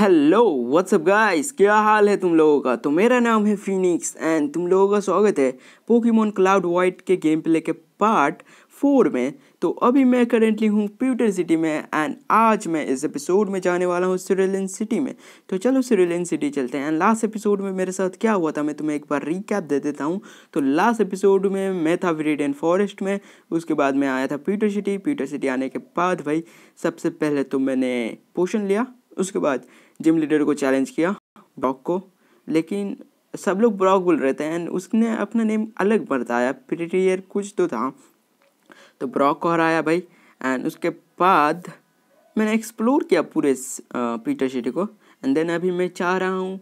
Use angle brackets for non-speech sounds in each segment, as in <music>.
Hello what's up guys क्या हाल है तुम लोगों का तो मेरा नाम है फिनिक्स एंड तुम लोगों का स्वागत है पोकीमोन क्लाउड वाइट के गेम प्ले के पार्ट फोर में तो अभी मैं करेंटली हूँ प्यूटर सिटी में एंड आज मैं इस एपिसोड में जाने वाला हूँ सिरेलिन सिटी में तो चलो सिरेलिन सिटी चलते हैं एंड लास्ट एपिसोड में मेरे साथ क्या हुआ था मैं तुम्हें एक बार रिकैप दे देता हूँ तो लास्ट एपिसोड में मैं था विरेडियन फॉरेस्ट में उसके बाद मैं आया था प्यूटर सिटी प्यूटर सिटी आने के बाद भाई सबसे पहले तो मैंने पोषण लिया उसके बाद जिम लीडर को चैलेंज किया ब्रॉक को लेकिन सब लोग ब्रॉक बोल रहे थे एंड उसने अपना नेम अलग बताया प्रिटियर कुछ तो था तो ब्रॉक को हराया भाई एंड उसके बाद मैंने एक्सप्लोर किया पूरे पीटर सिटी को एंड देन अभी मैं चाह रहा हूँ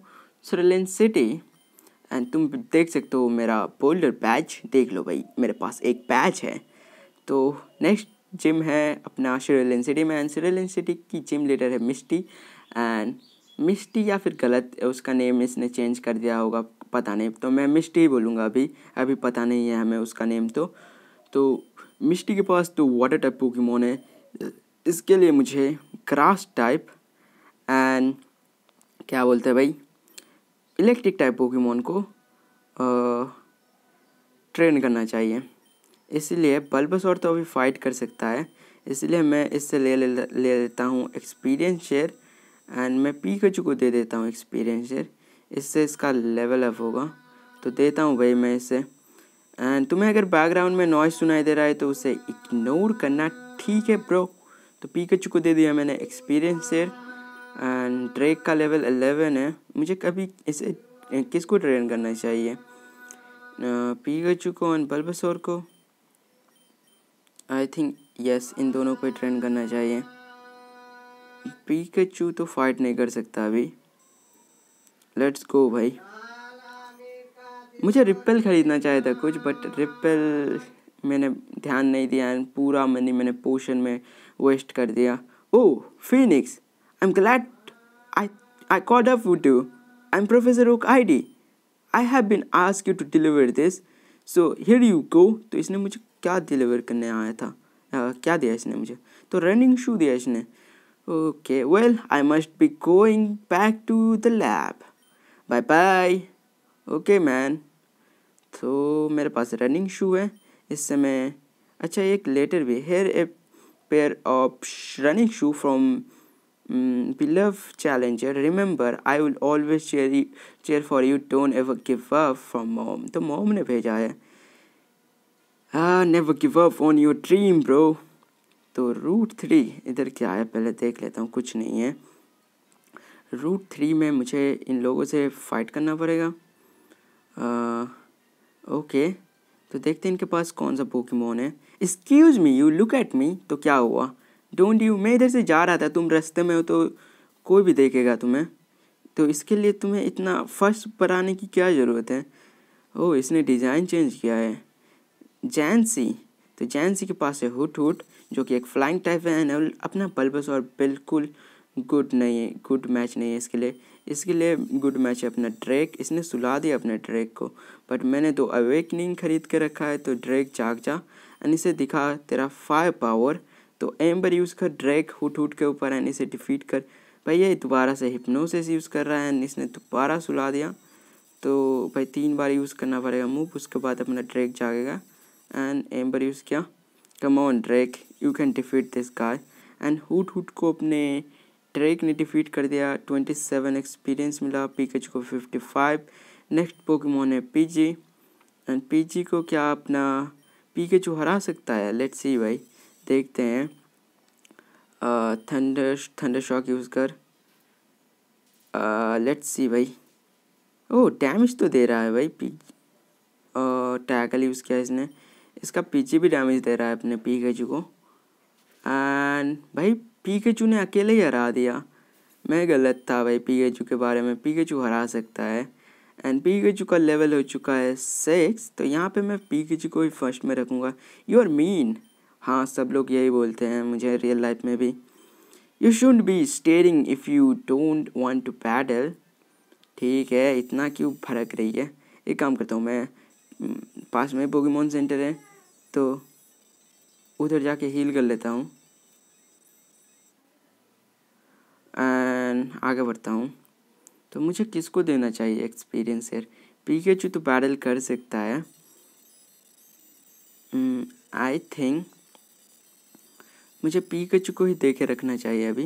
सरलेन सिटी एंड तुम देख सकते हो मेरा बोल्डर बैच देख लो भाई मेरे पास एक बैच है तो नेक्स्ट जिम है अपना सिटी में एंड सिटी की जिम लीडर है मिस्टी एंड मिस्टी या फिर गलत उसका नेम इसने चेंज कर दिया होगा पता नहीं तो मैं मिस्टी ही बोलूँगा अभी अभी पता नहीं है हमें उसका नेम तो तो मिस्टी के पास तो वाटर टाइप पोकीमोन है इसके लिए मुझे क्रास टाइप एंड क्या बोलते हैं भाई इलेक्ट्रिक टाइप पोकीमोन को ट्रेन करना चाहिए इसलिए और तो अभी फाइट कर सकता है इसलिए मैं इससे ले ले, ले लेता हूँ एक्सपीरियंस शेयर एंड मैं पी के को दे देता हूँ एक्सपीरियंसर इससे इसका लेवल अप होगा तो देता हूँ भाई मैं इसे एंड तुम्हें अगर बैकग्राउंड में नॉइज सुनाई दे रहा है तो उसे इग्नोर करना ठीक है ब्रो तो पी को दे दिया मैंने एक्सपीरियंसर एंड ड्रेक का लेवल अलेवन है मुझे कभी इसे किसको ट्रेन करना चाहिए पीगचू uh, को एंड बल्बसोर को आई थिंक यस इन दोनों को ही ट्रेन करना चाहिए पीकेचू तो फाइट नहीं कर सकता अभी लेट्स गो भाई मुझे रिपेल ख़रीदना चाहिए था कुछ बट रिपेल मैंने ध्यान नहीं दिया एंड पूरा मनी मैंने पोशन में वेस्ट कर दिया oh Phoenix I am glad I I caught up with you I am Professor Oak aide I have been ask you to deliver this so here you go तो इसने मुझे क्या deliver करने आया था आ, क्या दिया इसने मुझे तो रनिंग शू दिया इसने Okay, well, I must be going back to the lab. Bye bye. Okay, man. तो मेरे पास रनिंग शू है इस समय अच्छा एक लेटर भी here a pair of running shoe from beloved challenger remember i will always cheer you, cheer for you don't ever give up from mom तो mom ने भेजा है ah never give up on your dream bro तो route three इधर क्या है पहले देख लेता हूँ कुछ नहीं है रूट थ्री में मुझे इन लोगों से फाइट करना पड़ेगा ओके तो देखते हैं इनके पास कौन सा पोकेमोन है excuse me you look at me तो क्या हुआ डोंट यू मैं इधर से जा रहा था तुम रास्ते में हो तो कोई भी देखेगा तुम्हें तो इसके लिए तुम्हें इतना फर्स्ट पर आने की क्या ज़रूरत है ओ oh, इसने डिज़ाइन चेंज किया है जैनसी तो जैनसी के पास है हुट हुट जो कि एक फ्लाइंग टाइप है एंड अपना बल्बस और बिल्कुल गुड नहीं है गुड मैच नहीं है इसके लिए इसके लिए गुड मैच है अपना ड्रैक इसने सुला दिया अपने ड्रैक को बट मैंने तो अवेकनिंग खरीद के रखा है तो ड्रैक जाग जा एंड इसे दिखा तेरा फायर पावर तो एम्बर यूज़ कर ड्रैक हुट हुट के ऊपर एंड इसे डिफीट कर भाई ये दोबारा से हिप्नोसिस यूज़ कर रहा है एंड इसने दोबारा सुला दिया तो भाई तीन बार यूज़ करना पड़ेगा मूव उसके बाद अपना ड्रैक जागेगा एंड एम्बर यूज़ किया come on Drake you can defeat this guy and Hoothoot को अपने ड्रैक ने डिफीट कर दिया ट्वेंटी सेवन एक्सपीरियंस मिला पीकेच को फिफ्टी फाइव नेक्स्ट पोकेमोन है पीजी एंड पीजी को क्या अपना पीकेचू हरा सकता है लेट्स सी भाई देखते हैं थंडर थंडर शॉक यूज़ कर लेट्स uh, सी भाई ओ oh, डैमेज तो दे रहा है भाई पी टैकल यूज़ किया इसने इसका पीछे भी डैमेज दे रहा है अपने पी के को एंड भाई पी के ने अकेले ही हरा दिया मैं गलत था भाई पी के के बारे में पी के हरा सकता है एंड पी के का लेवल हो चुका है सिक्स तो यहाँ पे मैं पी के को ही फर्स्ट में रखूँगा यू आर मीन हाँ सब लोग यही बोलते हैं मुझे रियल लाइफ में भी you should be staring if you don't want to paddle ठीक है इतना क्यों फर्क रही है एक काम करता हूँ मैं पास में पोकेमोन सेंटर है तो उधर जाके हील कर लेता हूँ एंड आगे बढ़ता हूँ तो मुझे किसको देना चाहिए एक्सपीरियंस यार पीकेचू तो बैरल कर सकता है आई hmm, थिंक मुझे पीकेचू को ही देखे रखना चाहिए अभी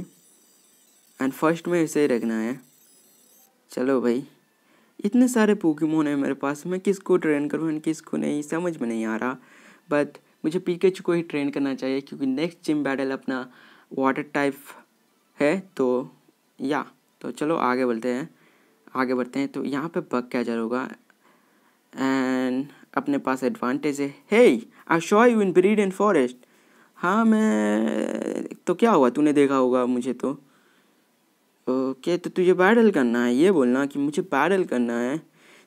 एंड फर्स्ट में इसे ही रखना है चलो भाई इतने सारे पोकेमोन हैं मेरे पास मैं किसको ट्रेन करूँ एंड किसको नहीं समझ में नहीं आ रहा बट मुझे पिकेचू को ही ट्रेन करना चाहिए क्योंकि नेक्स्ट जिम बैटल अपना वाटर टाइप है तो या तो चलो आगे बढ़ते हैं आगे बढ़ते हैं तो यहाँ पे बग कैचर होगा एंड अपने पास एडवांटेज है hey I show you in breed and forest हाँ मैं तो क्या हुआ तूने देखा होगा मुझे तो ओके तो तुझे बैटल करना है ये बोलना कि मुझे बैटल करना है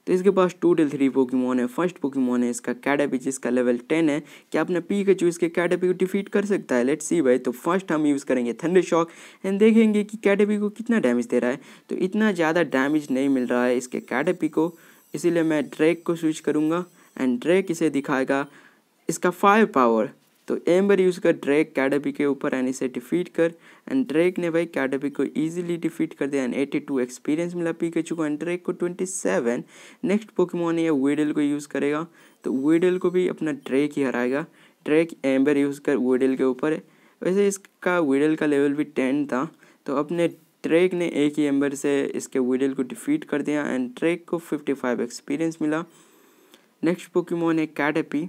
तो इसके पास टू टिल थ्री पोकीमोन है फर्स्ट पोकीमोन है इसका कैडापी जिसका लेवल टेन है क्या अपने पी के चूज के कैडापी को डिफीट कर सकता है लेट सी भाई तो फर्स्ट हम यूज़ करेंगे थंडर शॉक एंड देखेंगे कि कैडापी को कितना डैमेज दे रहा है तो इतना ज़्यादा डैमेज नहीं मिल रहा है इसके कैडापी को इसीलिए मैं ड्रैक को स्विच करूँगा एंड ड्रैक इसे दिखाएगा इसका फायर पावर तो एम्बर यूज़ कर ड्रैग कैडबी के ऊपर एंड इसे डिफीट कर एंड ड्रैग ने भाई कैडबी को इजीली डिफीट कर दिया एंड 82 एक्सपीरियंस मिला पी के चुको एंड ड्रैग को 27 नेक्स्ट पोकेमोन ये वेडल को यूज़ करेगा तो वेडल को भी अपना ड्रैग ही हराएगा ड्रैग एम्बर यूज़ कर वेडल के ऊपर वैसे इसका वेडल का लेवल भी टेन था तो अपने ट्रैक ने एक ही एम्बर से इसके वीडल को डिफीट कर दिया एंड ट्रेक को 55 एक्सपीरियंस मिला नेक्स्ट पोकेमोन है कैडपी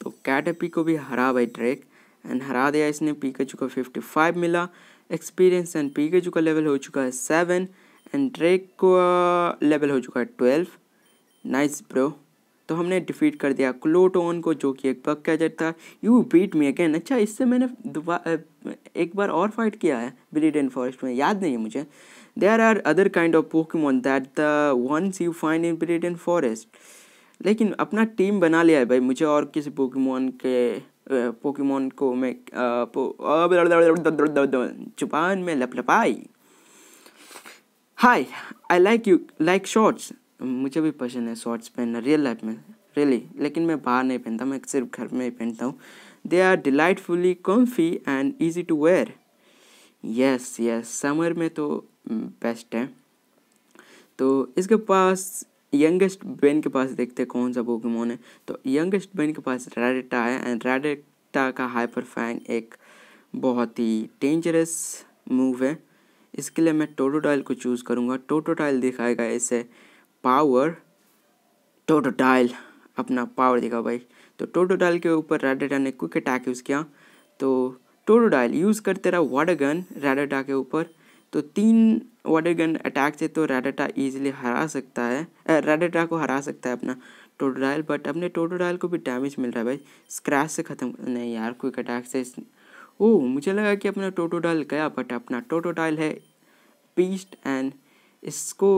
तो कैटरपी को भी हरा भाई ड्रेक एंड हरा दिया इसने पीकेजू को फिफ्टी फाइव मिला एक्सपीरियंस एंड पीकेजू का लेवल हो चुका है सेवन एंड ड्रेक को लेवल हो चुका है ट्वेल्व नाइस ब्रो तो हमने डिफीट कर दिया क्लोटोन को जो कि एक बग कैजेट था यू बीट मी अगेन अच्छा इससे मैंने एक बार और फाइट किया है ब्रिड एंड फॉरेस्ट में याद नहीं है मुझे there are other kind of Pokemon that the ones you find in breed and forest लेकिन अपना टीम बना लिया है भाई मुझे और किसी पोकेमोन के पोकेमोन को मैं जुबान में लपलपाई hi I like you like shorts मुझे भी पसंद है शॉर्ट्स पहनना रियल लाइफ में रियली लेकिन मैं बाहर नहीं पहनता मैं सिर्फ घर में ही पहनता हूँ they are delightfully comfy and easy to wear yes yes summer में तो बेस्ट mm, है तो इसके पास यंगेस्ट बेन के पास देखते हैं कौन सा पोकेमोन है तो यंगेस्ट बेन के पास रेडेटा है एंड रेडेटा का हाइपर फैंग एक बहुत ही डेंजरस मूव है इसके लिए मैं टोटोडाइल को चूज़ करूँगा टोटोडाइल दिखाएगा इसे पावर टोटोडाइल अपना पावर दिखा भाई तो टोटोडाइल के ऊपर रेडेटा ने क्विक अटैक यूज़ किया तो टोटोडाइल यूज़ करते रहा वाटर गन रेडेटा के ऊपर तो तीन वाटर गन अटैक से तो रेडाटा ईजिली हरा सकता है रेडाटा को हरा सकता है अपना डायल बट अपने डायल को भी डैमेज मिल रहा है भाई स्क्रैच से ख़त्म नहीं यार क्विक अटैक से ओ मुझे लगा कि अपना डायल गया बट अपना डायल है पीस्ट एंड इसको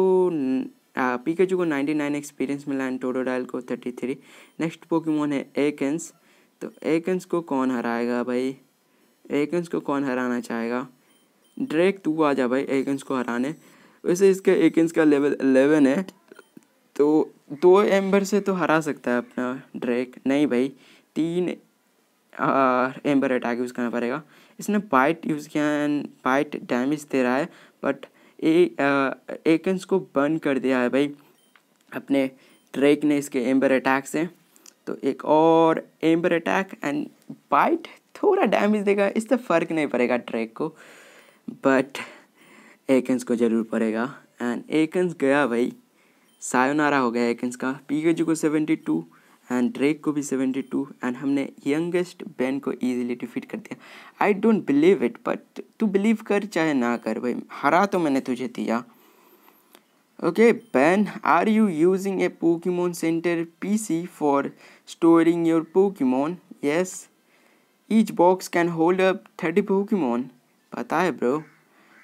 पीकेजू को नाइन्टी नाइन एक्सपीरियंस मिला एंड डायल को थर्टी थ्री नेक्स्ट पोकीमोन है एकेंस तो एकेंस को कौन हराएगा भाई एकेंस को कौन हराना चाहेगा डायरेक्ट तू आ जा भाई एकिंस को हराने वैसे इसका एकिंस का लेवल एलेवन है तो दो एम्बर से तो हरा सकता है अपना ड्रैक नहीं भाई तीन एम्बर अटैक यूज़ करना पड़ेगा इसने बाइट यूज़ किया एंड बाइट डैमेज दे रहा है बट ए एकेंस को बर्न कर दिया है भाई अपने ड्रेक ने इसके एम्बर अटैक से तो एक और एम्बर अटैक एंड बाइट थोड़ा डैमेज देगा इससे फ़र्क नहीं पड़ेगा ट्रैक को बट एकन्स को ज़रूर पड़ेगा एंड एकन्स गया भाई सायोनारा हो गया एकन्स का पीकेजू को सेवेंटी टू एंड ड्रेक को भी सेवेंटी टू एंड हमने यंगेस्ट बैन को ईजिली डिफीट कर दिया I don't believe it but तू बिलीव कर चाहे ना कर भाई हरा तो मैंने तुझे दिया okay ban are you using A Pokemon centre P C for storing your Pokemon yes each box can hold up thirty Pokemon पता है ब्रो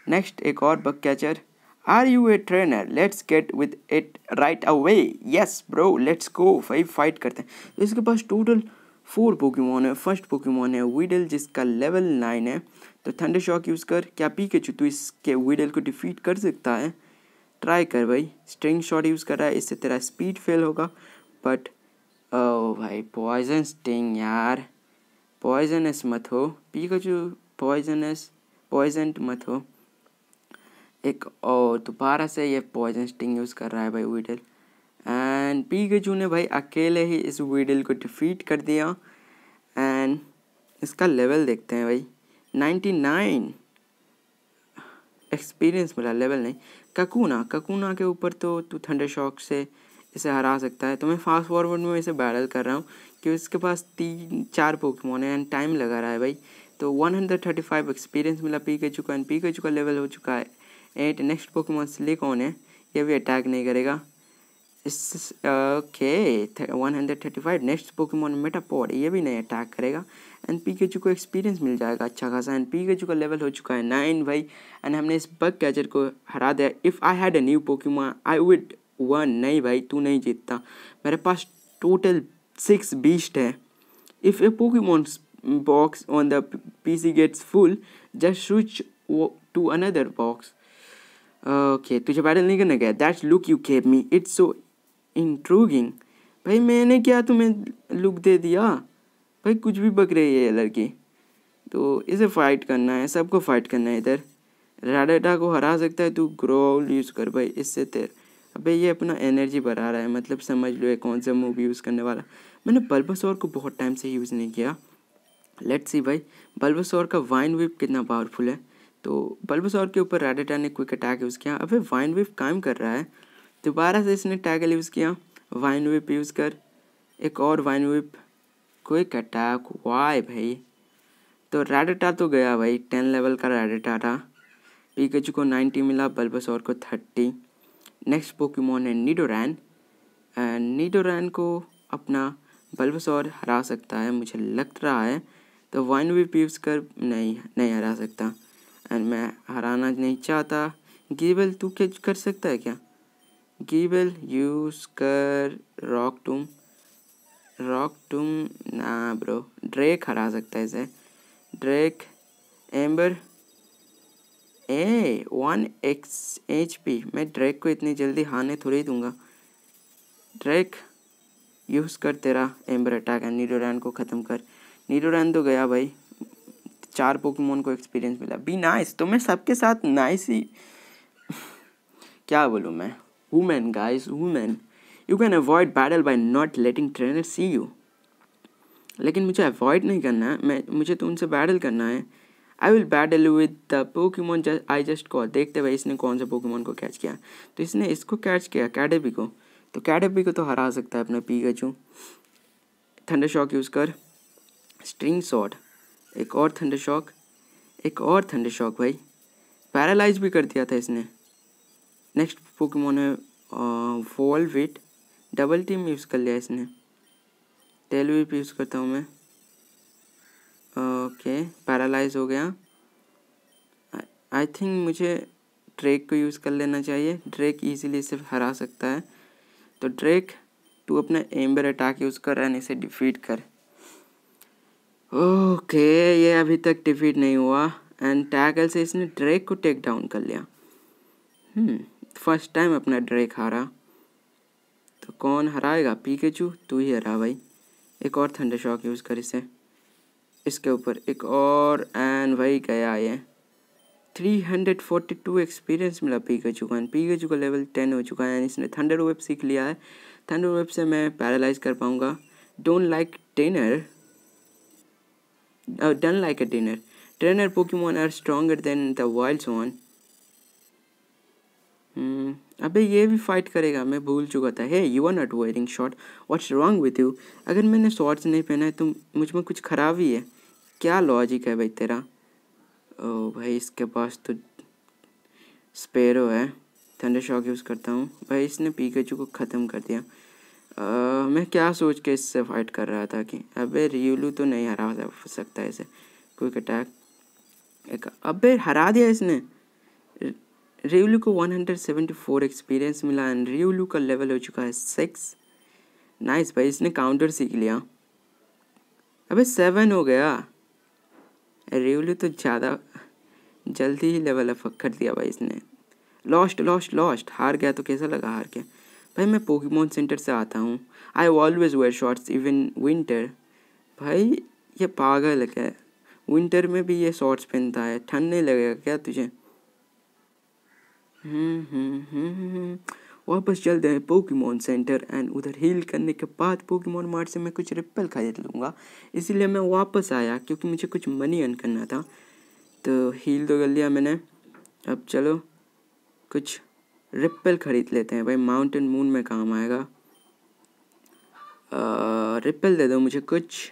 नेक्स्ट एक और bug catcher are U a trainer let's get with it right away yes bro let's go five fight करते हैं तो इसके पास total four Pokemon है first Pokémon है वीडल जिसका लेवल नाइन है तो थंडर शॉक यूज़ कर क्या पी के चुतू इसके वीडल को डिफीट कर सकता है ट्राई कर भाई स्ट्रिंग शॉट यूज़ कर रहा है इससे तेरा स्पीड फेल होगा बट ओ oh भाई पॉइजन स्टिंग यार पॉइजनस मत हो पी का चू पॉइजनस पॉइजेंट मत हो एक और दोबारा से ये पॉइजन स्टिंग यूज़ कर रहा है भाई वीडल एंड पीगजू ने भाई अकेले ही इस वीडल को डिफीट कर दिया एंड इसका लेवल देखते हैं भाई नाइन्टी नाइन एक्सपीरियंस मिला लेवल नहीं ककूना ककूना के ऊपर तो तू थंडर शॉक से इसे हरा सकता है तो मैं फास्ट फॉरवर्ड में इसे बैरल कर रहा हूँ कि इसके पास तीन चार पोकमोन है एंड टाइम लगा रहा है भाई तो 135 एक्सपीरियंस मिला पी के चुका एंड पी के चुका लेवल हो चुका है एट नेक्स्ट पोकेमोन सिलिकॉन है ये भी अटैक नहीं करेगा इस okay one hundred thirty five next Pokemon Metapod ये भी नहीं अटैक करेगा एंड पी के को एक्सपीरियंस मिल जाएगा अच्छा खासा एंड पी के का लेवल हो चुका है नाइन भाई एंड हमने इस बग कैचर को हरा दिया if I had a new Pokemon I would won नहीं भाई तू नहीं जीतता मेरे पास टोटल सिक्स बीस्ट है if a Pokemon box on the PC gets full, just switch to another box. Okay तुझे वायरल नहीं करना क्या that's look you keep me it's so intriguing भाई मैंने क्या तुम्हें लुक दे दिया भाई कुछ भी बक रही है ये लड़की तो इसे फाइट करना है सबको फाइट करना है इधर राडाटा को हरा सकता है तू ग्रोल यूज़ कर भाई इससे तेर अबे ये अपना एनर्जी बढ़ा रहा है मतलब समझ लो ये कौन सा मूव यूज़ करने वाला मैंने बल्बस और को बहुत टाइम से यूज़ नहीं किया लेट्स सी भाई बल्बसोर का वाइन विप कितना पावरफुल है तो बल्बसोर के ऊपर रेडेटा ने क्विक अटैक यूज़ किया अबे वाइन विप काम कर रहा है दोबारा से इसने टैगल यूज़ किया वाइन विप यूज़ कर एक और vine whip quick attack why भाई तो रेडेटा तो गया भाई टेन लेवल का रेडेटा था जी को नाइन्टी मिला बल्बसोर को थर्टी नेक्स्ट पोकीमोन है नीडोरैन नीडोरैन को अपना बल्बसोर हरा सकता है मुझे लग रहा है तो वन वी पीप्स कर नहीं नहीं हरा सकता एंड मैं हराना नहीं चाहता गिबल तू क्या कर सकता है क्या गिबल यूज़ कर रॉक टूम रॉक टूम ना ब्रो ड्रेक हरा सकता है इसे Drake ember a one X H P मैं ड्रैक को इतनी जल्दी हारने थोड़ी दूंगा ड्रेक यूज़ कर तेरा एम्बर अटैक एंड नीडोरैन को ख़त्म कर रैन तो गया भाई चार पोकेमोन को एक्सपीरियंस मिला बी नाइस तो मैं सबके साथ नाइस ही <laughs> क्या बोलूँ मैं women guys women you can avoid battle by not letting trainer see you लेकिन मुझे अवॉइड नहीं करना है मैं मुझे तो उनसे बैडल करना है I will battle with the Pokemon I just call देखते भाई इसने कौन सा पोकीमोन को कैच किया तो इसने इसको कैच किया कैडेबी को तो कैडेबी को तो हरा सकता है अपना Pikachu thunder shock use कर स्ट्रिंग शॉट एक और थंडर शॉक एक और थंडर शॉक भाई पैरालाइज भी कर दिया था इसने नेक्स्ट पोकेमोन है फॉल विट डबल टीम यूज़ कर लिया इसने टेल विप यूज़ करता हूँ मैं ओके पैरालाइज हो गया आई थिंक मुझे ड्रेक को यूज़ कर लेना चाहिए ड्रेक इजीली इसे हरा सकता है तो ड्रेक टू अपना एम्बर अटैक यूज़ कर रहा है इसे डिफीट कर ओके ये अभी तक डिफीट नहीं हुआ एंड टैकल से इसने ड्रेक को टेक डाउन कर लिया फर्स्ट hmm, टाइम अपना ड्रेक हारा तो कौन हराएगा पी के चू तू ही हरा भाई एक और थंडर शॉक यूज़ कर इसे इसके ऊपर एक और एंड वही गया ये three hundred forty two experience मिला पी चू का पी के चू का लेवल टेन हो चुका है इसने थंडर वेब सीख लिया है थंडर वेब से मैं पैरालाइज कर पाऊँगा don't like dinner uh, done like a trainer. Trainer Pokemon are stronger than the wild one. Hmm, अबे ये भी फाइट करेगा मैं भूल चुका था hey you are not wearing short what's wrong with you अगर मैंने शॉर्ट्स नहीं पहना है तो मुझ में कुछ खराब ही है क्या लॉजिक है भाई तेरा ओ oh, भाई इसके पास तो स्पेरो है थंडर शॉक यूज़ करता हूँ भाई इसने पीकेचू को ख़त्म कर दिया मैं क्या सोच के इससे फाइट कर रहा था कि अबे रियोलू तो नहीं हरा सकता इसे क्विक अटैक एक अबे हरा दिया इसने रियोलू को 174 एक्सपीरियंस मिला एंड रियोलू का लेवल हो चुका है सिक्स नाइस भाई इसने काउंटर सीख लिया अबे सेवन हो गया रियोलू तो ज़्यादा जल्दी ही लेवल अप कर दिया भाई इसने लॉस्ट लॉस्ट लॉस्ट हार गया तो कैसा लगा हार के भाई मैं पोकेमोन सेंटर से आता हूँ I always wear shorts even winter भाई ये पागल है विंटर में भी ये शॉर्ट्स पहनता है ठंड नहीं लगेगा क्या तुझे हम्म, हम्म, हम्म, वापस चलते हैं पोकेमोन सेंटर एंड उधर हील करने के बाद पोकेमोन मार्ट से मैं कुछ रिप्पल खरीद लूँगा इसीलिए मैं वापस आया क्योंकि मुझे कुछ मनी अर्न करना था तो हील तो कर लिया मैंने अब चलो कुछ रिप्पल ख़रीद लेते हैं भाई माउंटेन मून में काम आएगा रिप्पल दे दो मुझे कुछ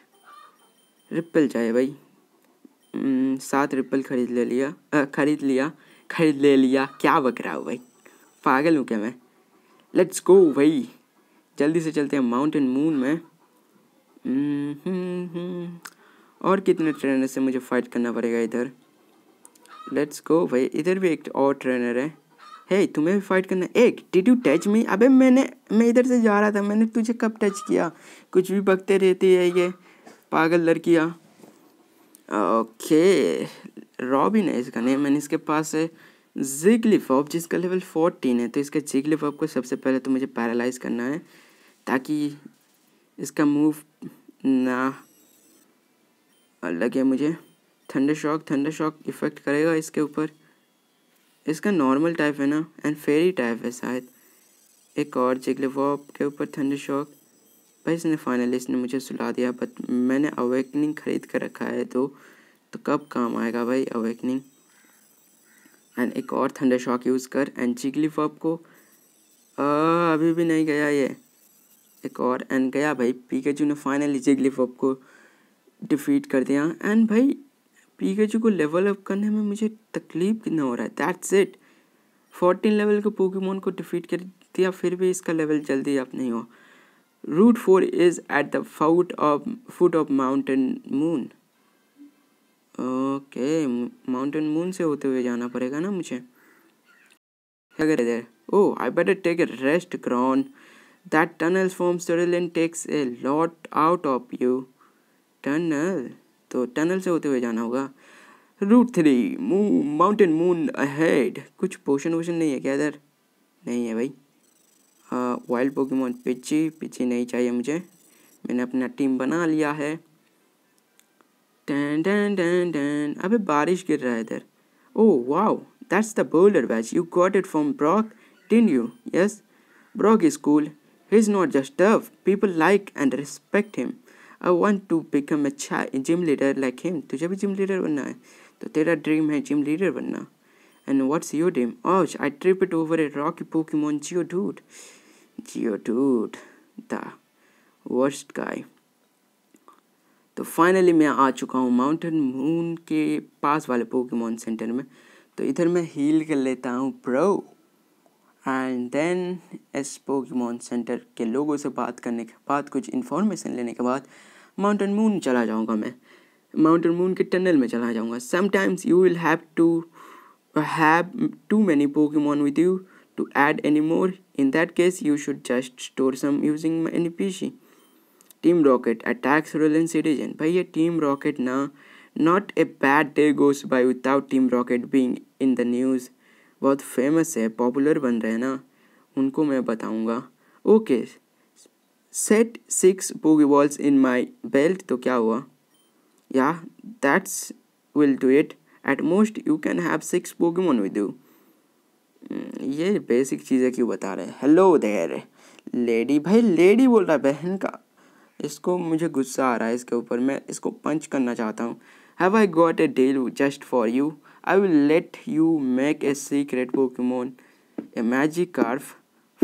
रिप्पल चाहिए भाई सात रिप्पल ख़रीद ले लिया ख़रीद लिया ख़रीद ले लिया क्या बक रहा हूँ भाई पागल हूँ क्या मैं लेट्स गो भाई जल्दी से चलते हैं माउंटेन मून में और कितने ट्रेनर से मुझे फ़ाइट करना पड़ेगा इधर लेट्स गो भाई इधर भी एक और ट्रेनर है हे hey, तुम्हें भी फाइट करना एक डिड यू टच मी अबे मैंने मैं इधर से जा रहा था मैंने तुझे कब टच किया कुछ भी बकते रहती है ये पागल लड़कियाँ ओके रॉबिन है इसका नहीं मैंने इसके पास है जिगलिफॉप जिसका लेवल फोर्टीन है तो इसके जिगलिफॉप को सबसे पहले तो मुझे पैरालाइज करना है ताकि इसका मूव ना लगे मुझे thunder shock thunder shock effect करेगा इसके ऊपर इसका नॉर्मल टाइप है ना एंड फेरी टाइप है शायद एक और जिग्लेवॉप के ऊपर थंडर शॉक भाई इसने फाइनली इसने मुझे सुला दिया बट मैंने अवेकनिंग ख़रीद कर रखा है तो तो कब काम आएगा भाई अवेकनिंग एंड एक और थंडर शॉक यूज़ कर एंड फॉप को आ, अभी भी नहीं गया ये एक और एंड गया भाई पी ने फाइनली फॉप को डिफीट कर दिया एंड भाई पीकेचू को लेवल अप करने में मुझे तकलीफ कितना हो रहा है दैट्स इट फोर्टीन लेवल के पोकेमोन को डिफीट कर दिया फिर भी इसका लेवल जल्दी अप नहीं हुआ route four is at the foot of foot of Mountain Moon okay Mountain Moon से होते हुए जाना पड़ेगा ना मुझे अगर इधर I better take take rest rest that tunnel forms from Cerulean takes a lot out of you tunnel तो टनल से होते हुए जाना होगा रूट थ्री मू माउंटेन मून अहेड कुछ पोशन वोशन नहीं है क्या इधर नहीं है भाई वाइल्ड पोकेमोन पिची पिची नहीं चाहिए मुझे मैंने अपना टीम बना लिया है टन टन टन टन अबे बारिश गिर रहा है इधर oh wow that's the boulder badge you got it from Brock didn't you yes Brock is cool he is not just tough people like and respect him I want to become अच्छा gym leader like him तुझे भी gym leader बनना है तो तेरा dream है gym leader बनना and what's your dream ouch I trip it over a rock Pokemon Geodude Geodude the worst guy तो फाइनली मैं आ चुका हूँ माउंटेन मून के पास वाले पोकेमोन सेंटर में तो इधर मैं हील कर लेता हूँ pro and then as Pokemon centre के लोगों से बात करने के बाद कुछ इन्फॉर्मेशन लेने के बाद माउंटेन मून चला जाऊँगा मैं माउंटेन मून के टनल में चला जाऊँगा sometimes you will have to have too many Pokemon with you to add any more in that case you should just store some using any P C Team Rocket attacks रोलन citizen भाई ये Team Rocket ना not a bad day goes by without Team Rocket being in the news बहुत famous है popular बन रहे हैं ना उनको मैं बताऊँगा okay okay. Set six bogie balls in my belt तो क्या हुआ या that's will do it at most you can have six mon with you ये बेसिक चीज़ें क्यों बता रहे हैं हेलो देर लेडी भाई लेडी बोल रहा है बहन का इसको मुझे गुस्सा आ रहा है इसके ऊपर मैं इसको पंच करना चाहता हूँ have I got a deal just for you I will let you make a secret mon a Magikarp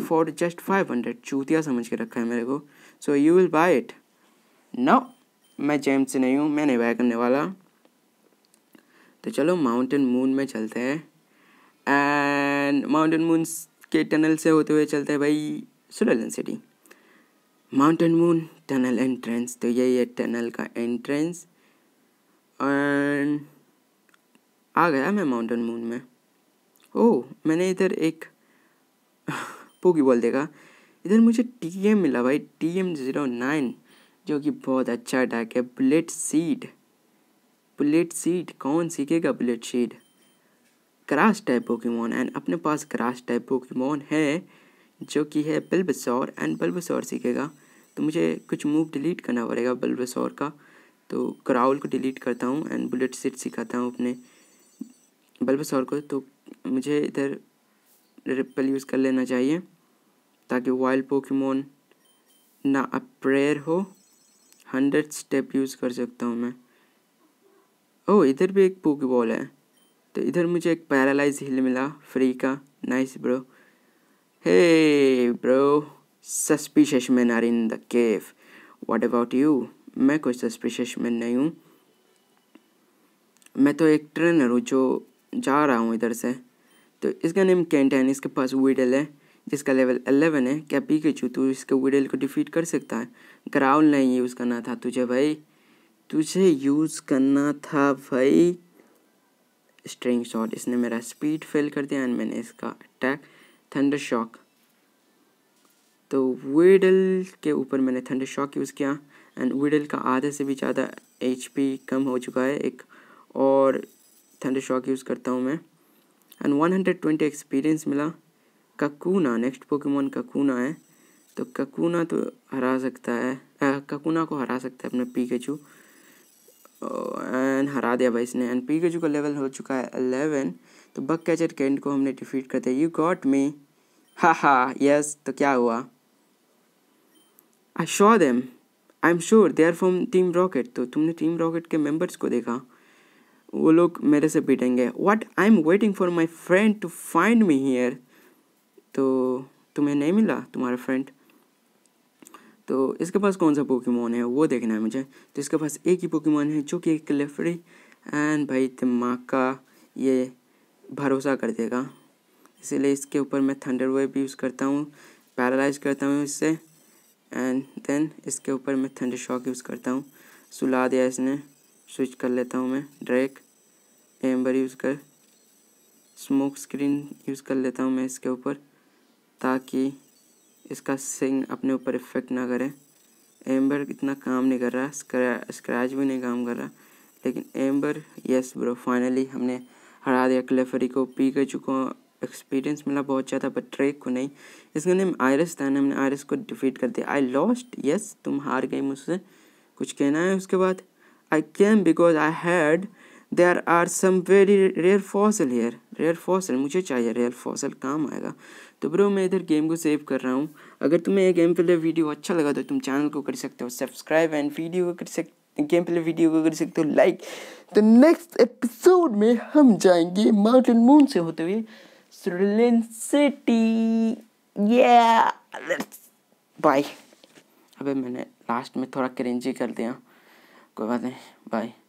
for just five hundred चूतिया समझ के रखा है मेरे को so you will buy it no मैं जेम्स से नहीं हूँ मैं नहीं बाय करने वाला तो चलो माउंटेन मून में चलते हैं एंड माउंटेन मून के टनल से होते हुए चलते हैं भाई Sunderland City Mountain Moon tunnel entrance तो यही है टनल का एंट्रेंस एंड आ गया मैं माउंटेन मून में ओ oh, मैंने इधर एक बोल देगा इधर मुझे टी एम मिला भाई टी एम ज़ीरो नाइन जो कि बहुत अच्छा अटैक है बुलेट सीड बुलेट सीड कौन सीखेगा bullet seed grass type Pokemon and अपने पास क्रास टाइप पोकीमोन है जो कि है बल्बसौर एंड बल्बसौर सीखेगा तो मुझे कुछ मूव डिलीट करना पड़ेगा बल्बसौर का तो क्राउल को डिलीट करता हूँ एंड बुलेट सीट सिखाता हूँ अपने बल्बसौर को तो मुझे इधर रिपल यूज़ कर लेना चाहिए ताकि वाइल्ड पोकीमोन ना अप्रेयर हो हंड्रेड स्टेप यूज़ कर सकता हूँ मैं ओ इधर भी एक पोकी बॉल है तो इधर मुझे एक पैरालाइज हिल मिला फ्री का nice bro hey bro suspicious man are in the cave what about you मैं कोई सस्पिशियस मैन नहीं हूँ मैं तो एक ट्रेनर हूँ जो जा रहा हूँ इधर से तो इसका नेम है इसके पास विडल है जिसका लेवल अलेवन है क्या पी के चू तू इसके विडल को डिफीट कर सकता है ग्राउल नहीं यूज़ करना था तुझे भाई तुझे यूज़ करना था भाई स्ट्रिंग शॉट इसने मेरा स्पीड फेल कर दिया एंड मैंने इसका अटैक थंडर शॉक तो विडल के ऊपर मैंने थंडर शॉक यूज़ किया एंड विडल का आधे से भी ज़्यादा एच कम हो चुका है एक और थंडर शॉक यूज़ करता हूँ मैं एंड 120 एक्सपीरियंस मिला ककूना नेक्स्ट पोकेमोन ककूना है तो ककूना तो हरा सकता है ककूना को हरा सकता है अपने पीकेचू एंड हरा दिया भाई इसने एंड पीकेचू का लेवल हो चुका है अलेवन तो बक कैचर कैंट को हमने डिफीट कर दिया यू गॉट मी हा हा यस तो क्या हुआ I show them I am sure they are from Team Rocket तो तुमने टीम रॉकेट के मेंबर्स को देखा वो लोग मेरे से पीटेंगे what I am waiting for my friend to find me here तो तुम्हें नहीं मिला तुम्हारा फ्रेंड तो इसके पास कौन सा पोकीमोन है वो देखना है मुझे तो इसके पास एक ही पोकीमोन है जो कि एक लेफ्री एंड भाई दिमाग का ये भरोसा कर देगा इसीलिए इसके ऊपर मैं थंडर वेव यूज़ करता हूँ पैरालाइज करता हूँ इससे एंड देन इसके ऊपर मैं थंडर शॉक यूज़ करता हूँ सुला दिया इसने स्विच कर लेता हूँ मैं ड्रैग एम्बर यूज़ कर स्मोक स्क्रीन यूज़ कर लेता हूँ मैं इसके ऊपर ताकि इसका सिंग अपने ऊपर इफ़ेक्ट ना करे एम्बर इतना काम नहीं कर रहा स्क्रैच भी नहीं काम कर रहा लेकिन एम्बर यस ब्रो फाइनली हमने हरा दिया क्लेफरी को पी कर चुका एक्सपीरियंस मिला बहुत ज़्यादा बट ट्रेक को नहीं इसका नेम आयरस था हमने आयरस को डिफीट कर दिया आई लॉस्ट यस तुम हार गई मुझसे कुछ कहना है उसके बाद I came because I heard there are some very rare fossil here rare fossil मुझे चाहिए रेयर फॉसल काम आएगा तो ब्रो मैं इधर गेम को सेव कर रहा हूँ अगर तुम्हें ये गेम प्ले वीडियो अच्छा लगा तो तुम चैनल को कर सकते हो सब्सक्राइब एंड वीडियो को कर सकते गेम प्ले वीडियो को कर सकते हो लाइक तो नेक्स्ट एपिसोड में हम जाएंगे माउंटेन मून से होते हुए सिटी या बाय अबे मैंने लास्ट में थोड़ा करेंजी कर दिया bye bye.